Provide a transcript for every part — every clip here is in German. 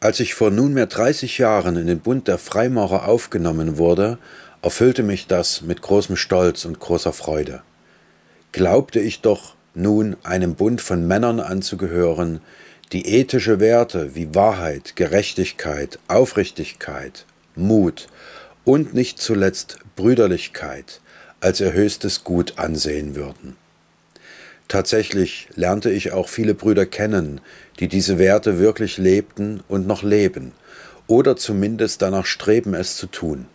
Als ich vor nunmehr 30 Jahren in den Bund der Freimaurer aufgenommen wurde, erfüllte mich das mit großem Stolz und großer Freude. Glaubte ich doch nun einem Bund von Männern anzugehören, die ethische Werte wie Wahrheit, Gerechtigkeit, Aufrichtigkeit, Mut und nicht zuletzt Brüderlichkeit als ihr höchstes Gut ansehen würden. Tatsächlich lernte ich auch viele Brüder kennen, die diese Werte wirklich lebten und noch leben oder zumindest danach streben, es zu tun.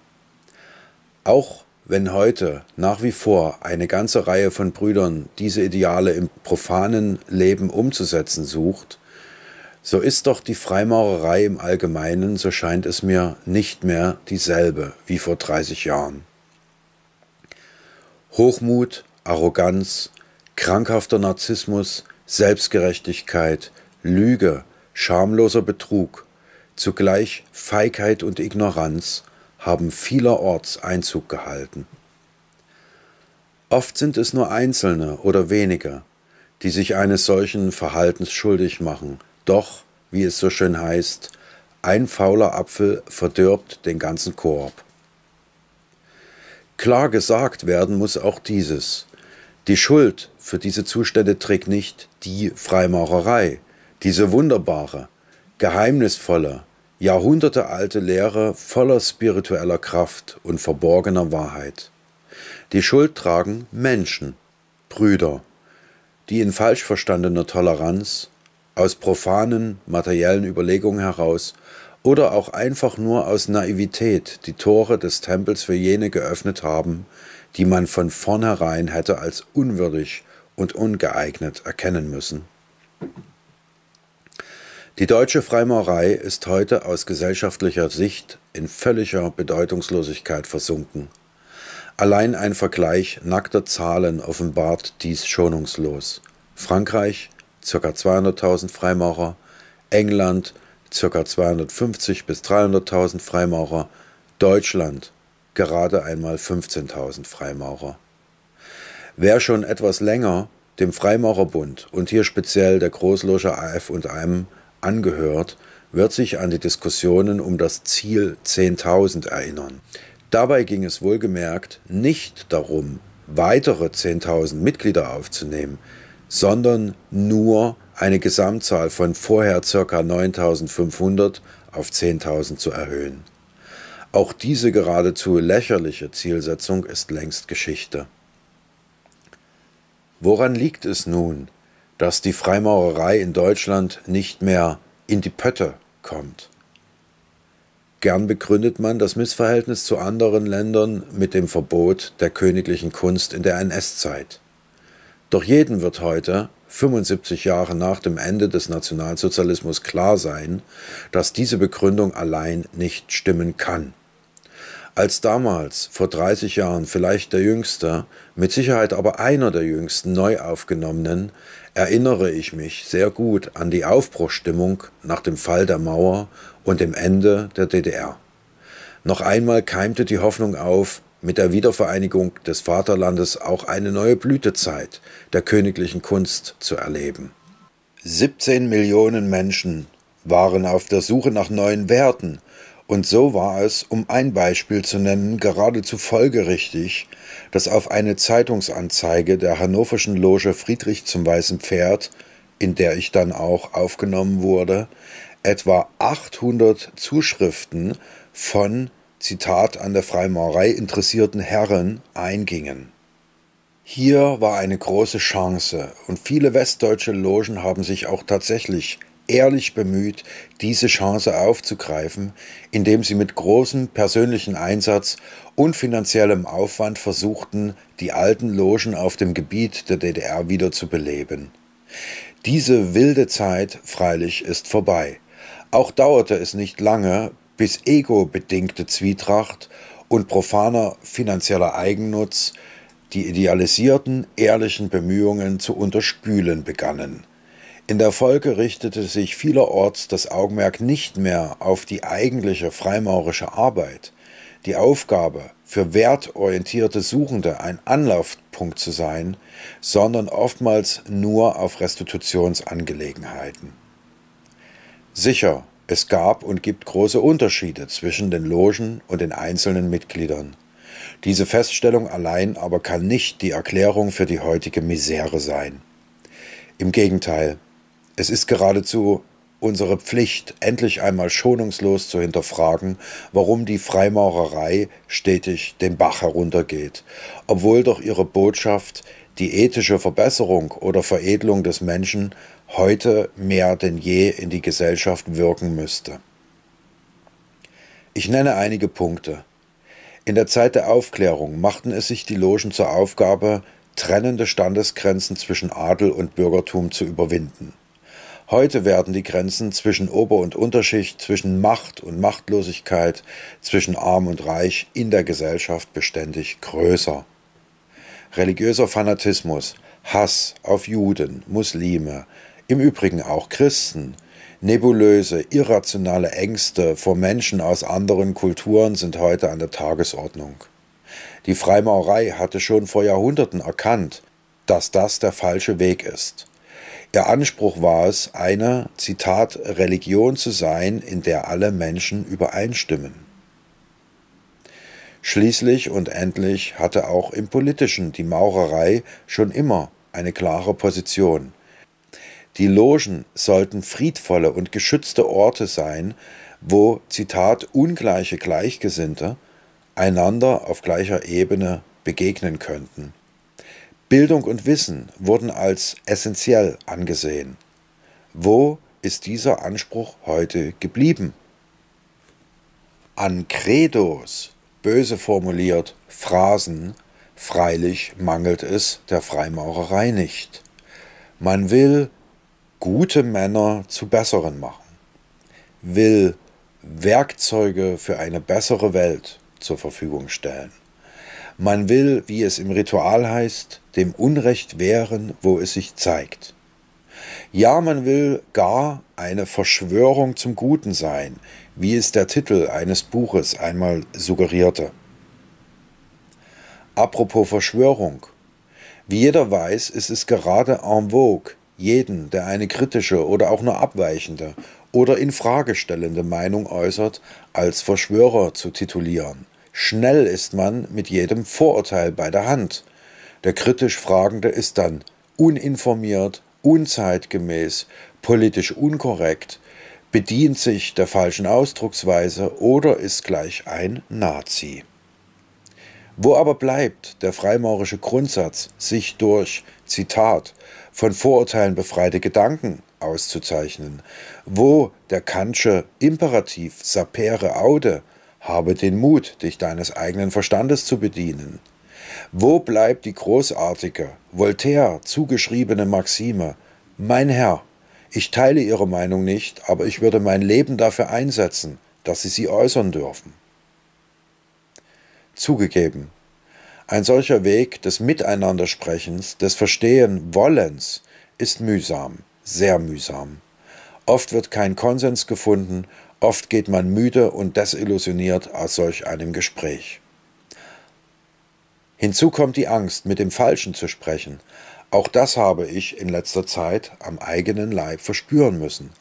Auch wenn heute nach wie vor eine ganze Reihe von Brüdern diese Ideale im profanen Leben umzusetzen sucht, so ist doch die Freimaurerei im Allgemeinen, so scheint es mir, nicht mehr dieselbe wie vor 30 Jahren. Hochmut, Arroganz, krankhafter Narzissmus, Selbstgerechtigkeit, Lüge, schamloser Betrug, zugleich Feigheit und Ignoranz haben vielerorts Einzug gehalten. Oft sind es nur Einzelne oder wenige, die sich eines solchen Verhaltens schuldig machen, doch, wie es so schön heißt, ein fauler Apfel verdirbt den ganzen Korb. Klar gesagt werden muss auch dieses. Die Schuld für diese Zustände trägt nicht die Freimaurerei, diese wunderbare, geheimnisvolle, jahrhundertealte Lehre voller spiritueller Kraft und verborgener Wahrheit. Die Schuld tragen Menschen, Brüder, die in falsch verstandener Toleranz, aus profanen, materiellen Überlegungen heraus oder auch einfach nur aus Naivität die Tore des Tempels für jene geöffnet haben, die man von vornherein hätte als unwürdig und ungeeignet erkennen müssen. Die deutsche Freimaurerei ist heute aus gesellschaftlicher Sicht in völliger Bedeutungslosigkeit versunken. Allein ein Vergleich nackter Zahlen offenbart dies schonungslos. Frankreich ca. 200.000 Freimaurer, England ca. 250.000 bis 300.000 Freimaurer, Deutschland gerade einmal 15.000 Freimaurer. Wer schon etwas länger dem Freimaurerbund und hier speziell der Großloge AF und AM angehört, wird sich an die Diskussionen um das Ziel 10.000 erinnern. Dabei ging es wohlgemerkt nicht darum, weitere 10.000 Mitglieder aufzunehmen, sondern nur eine Gesamtzahl von vorher ca. 9.500 auf 10.000 zu erhöhen. Auch diese geradezu lächerliche Zielsetzung ist längst Geschichte. Woran liegt es nun, dass die Freimaurerei in Deutschland nicht mehr in die Pötte kommt? Gern begründet man das Missverhältnis zu anderen Ländern mit dem Verbot der königlichen Kunst in der NS-Zeit. Doch jedem wird heute, 75 Jahre nach dem Ende des Nationalsozialismus, klar sein, dass diese Begründung allein nicht stimmen kann als damals, vor 30 Jahren, vielleicht der jüngste, mit Sicherheit aber einer der jüngsten Neuaufgenommenen, erinnere ich mich sehr gut an die Aufbruchstimmung nach dem Fall der Mauer und dem Ende der DDR. Noch einmal keimte die Hoffnung auf, mit der Wiedervereinigung des Vaterlandes auch eine neue Blütezeit der königlichen Kunst zu erleben. 17 Millionen Menschen waren auf der Suche nach neuen Werten, und so war es, um ein Beispiel zu nennen, geradezu folgerichtig, dass auf eine Zeitungsanzeige der hannoverschen Loge Friedrich zum Weißen Pferd, in der ich dann auch aufgenommen wurde, etwa 800 Zuschriften von, Zitat, an der Freimaurerei interessierten Herren eingingen. Hier war eine große Chance und viele westdeutsche Logen haben sich auch tatsächlich ehrlich bemüht, diese Chance aufzugreifen, indem sie mit großem persönlichen Einsatz und finanziellem Aufwand versuchten, die alten Logen auf dem Gebiet der DDR wieder zu beleben. Diese wilde Zeit freilich ist vorbei. Auch dauerte es nicht lange, bis ego-bedingte Zwietracht und profaner finanzieller Eigennutz die idealisierten, ehrlichen Bemühungen zu unterspülen begannen. In der Folge richtete sich vielerorts das Augenmerk nicht mehr auf die eigentliche freimaurische Arbeit, die Aufgabe, für wertorientierte Suchende ein Anlaufpunkt zu sein, sondern oftmals nur auf Restitutionsangelegenheiten. Sicher, es gab und gibt große Unterschiede zwischen den Logen und den einzelnen Mitgliedern. Diese Feststellung allein aber kann nicht die Erklärung für die heutige Misere sein. Im Gegenteil, es ist geradezu unsere Pflicht, endlich einmal schonungslos zu hinterfragen, warum die Freimaurerei stetig den Bach heruntergeht, obwohl doch ihre Botschaft die ethische Verbesserung oder Veredelung des Menschen heute mehr denn je in die Gesellschaft wirken müsste. Ich nenne einige Punkte. In der Zeit der Aufklärung machten es sich die Logen zur Aufgabe, trennende Standesgrenzen zwischen Adel und Bürgertum zu überwinden. Heute werden die Grenzen zwischen Ober- und Unterschicht, zwischen Macht und Machtlosigkeit, zwischen Arm und Reich in der Gesellschaft beständig größer. Religiöser Fanatismus, Hass auf Juden, Muslime, im Übrigen auch Christen, nebulöse, irrationale Ängste vor Menschen aus anderen Kulturen sind heute an der Tagesordnung. Die Freimaurerei hatte schon vor Jahrhunderten erkannt, dass das der falsche Weg ist. Ihr Anspruch war es, eine, Zitat, Religion zu sein, in der alle Menschen übereinstimmen. Schließlich und endlich hatte auch im Politischen die Maurerei schon immer eine klare Position. Die Logen sollten friedvolle und geschützte Orte sein, wo, Zitat, ungleiche Gleichgesinnte einander auf gleicher Ebene begegnen könnten. Bildung und Wissen wurden als essentiell angesehen. Wo ist dieser Anspruch heute geblieben? An Credos, böse formuliert Phrasen, freilich mangelt es der Freimaurerei nicht. Man will gute Männer zu besseren machen, will Werkzeuge für eine bessere Welt zur Verfügung stellen. Man will, wie es im Ritual heißt, dem Unrecht wehren, wo es sich zeigt. Ja, man will gar eine Verschwörung zum Guten sein, wie es der Titel eines Buches einmal suggerierte. Apropos Verschwörung. Wie jeder weiß, ist es gerade en vogue, jeden, der eine kritische oder auch nur abweichende oder in stellende Meinung äußert, als Verschwörer zu titulieren. Schnell ist man mit jedem Vorurteil bei der Hand. Der kritisch Fragende ist dann uninformiert, unzeitgemäß, politisch unkorrekt, bedient sich der falschen Ausdrucksweise oder ist gleich ein Nazi. Wo aber bleibt der freimaurische Grundsatz, sich durch, Zitat, von Vorurteilen befreite Gedanken auszuzeichnen? Wo der Kantsche Imperativ sapere aude, habe den Mut, dich deines eigenen Verstandes zu bedienen. Wo bleibt die großartige, Voltaire zugeschriebene Maxime, mein Herr, ich teile Ihre Meinung nicht, aber ich würde mein Leben dafür einsetzen, dass Sie sie äußern dürfen. Zugegeben, ein solcher Weg des Miteinandersprechens, des Verstehen-Wollens ist mühsam, sehr mühsam. Oft wird kein Konsens gefunden Oft geht man müde und desillusioniert aus solch einem Gespräch. Hinzu kommt die Angst, mit dem Falschen zu sprechen. Auch das habe ich in letzter Zeit am eigenen Leib verspüren müssen.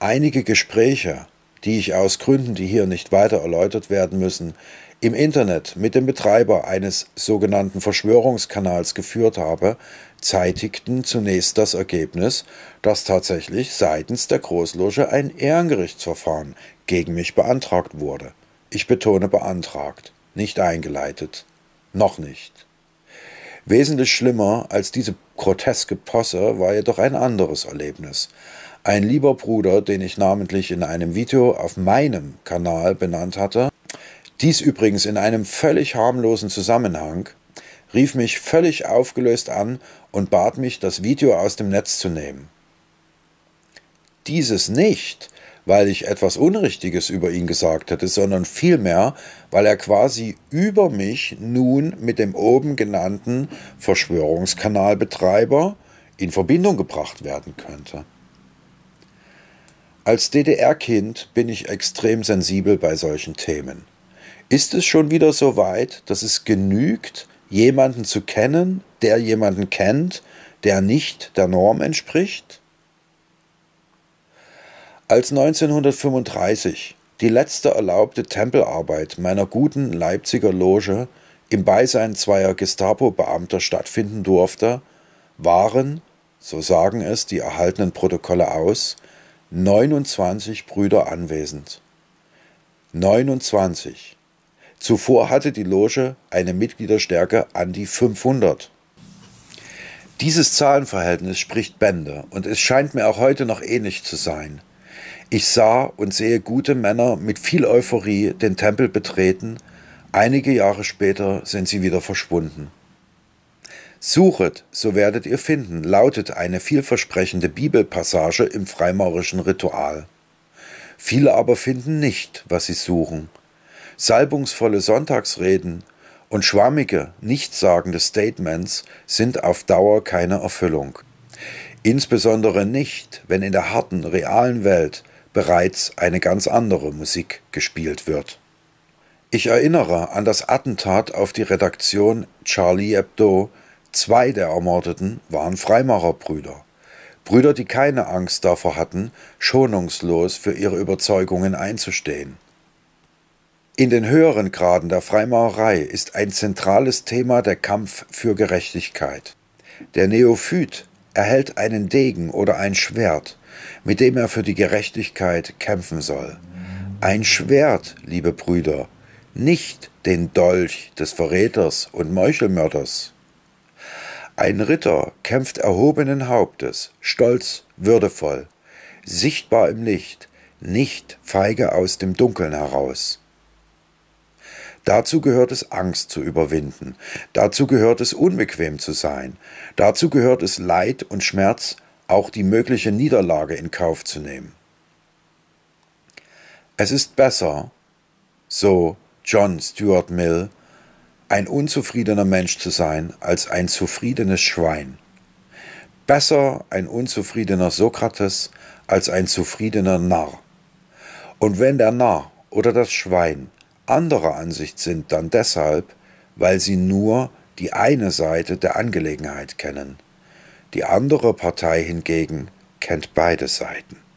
Einige Gespräche, die ich aus Gründen, die hier nicht weiter erläutert werden müssen, im Internet mit dem Betreiber eines sogenannten Verschwörungskanals geführt habe, zeitigten zunächst das Ergebnis, dass tatsächlich seitens der Großloge ein Ehrengerichtsverfahren gegen mich beantragt wurde. Ich betone beantragt, nicht eingeleitet. Noch nicht. Wesentlich schlimmer als diese groteske Posse war jedoch ein anderes Erlebnis. Ein lieber Bruder, den ich namentlich in einem Video auf meinem Kanal benannt hatte, dies übrigens in einem völlig harmlosen Zusammenhang, rief mich völlig aufgelöst an und bat mich, das Video aus dem Netz zu nehmen. Dieses nicht, weil ich etwas Unrichtiges über ihn gesagt hätte, sondern vielmehr, weil er quasi über mich nun mit dem oben genannten Verschwörungskanalbetreiber in Verbindung gebracht werden könnte. Als DDR-Kind bin ich extrem sensibel bei solchen Themen. Ist es schon wieder so weit, dass es genügt, jemanden zu kennen, der jemanden kennt, der nicht der Norm entspricht? Als 1935 die letzte erlaubte Tempelarbeit meiner guten Leipziger Loge im Beisein zweier Gestapo-Beamter stattfinden durfte, waren, so sagen es die erhaltenen Protokolle aus, 29 Brüder anwesend. 29. Zuvor hatte die Loge eine Mitgliederstärke an die 500. Dieses Zahlenverhältnis spricht Bände und es scheint mir auch heute noch ähnlich zu sein. Ich sah und sehe gute Männer mit viel Euphorie den Tempel betreten, einige Jahre später sind sie wieder verschwunden. Suchet, so werdet ihr finden, lautet eine vielversprechende Bibelpassage im freimaurischen Ritual. Viele aber finden nicht, was sie suchen, Salbungsvolle Sonntagsreden und schwammige, nichtssagende Statements sind auf Dauer keine Erfüllung. Insbesondere nicht, wenn in der harten, realen Welt bereits eine ganz andere Musik gespielt wird. Ich erinnere an das Attentat auf die Redaktion Charlie Hebdo. Zwei der Ermordeten waren Freimaurerbrüder. Brüder, die keine Angst davor hatten, schonungslos für ihre Überzeugungen einzustehen. In den höheren Graden der Freimaurerei ist ein zentrales Thema der Kampf für Gerechtigkeit. Der Neophyt erhält einen Degen oder ein Schwert, mit dem er für die Gerechtigkeit kämpfen soll. Ein Schwert, liebe Brüder, nicht den Dolch des Verräters und Meuchelmörders. Ein Ritter kämpft erhobenen Hauptes, stolz, würdevoll, sichtbar im Licht, nicht feige aus dem Dunkeln heraus. Dazu gehört es, Angst zu überwinden. Dazu gehört es, unbequem zu sein. Dazu gehört es, Leid und Schmerz, auch die mögliche Niederlage in Kauf zu nehmen. Es ist besser, so John Stuart Mill, ein unzufriedener Mensch zu sein, als ein zufriedenes Schwein. Besser ein unzufriedener Sokrates als ein zufriedener Narr. Und wenn der Narr oder das Schwein anderer Ansicht sind dann deshalb, weil sie nur die eine Seite der Angelegenheit kennen. Die andere Partei hingegen kennt beide Seiten.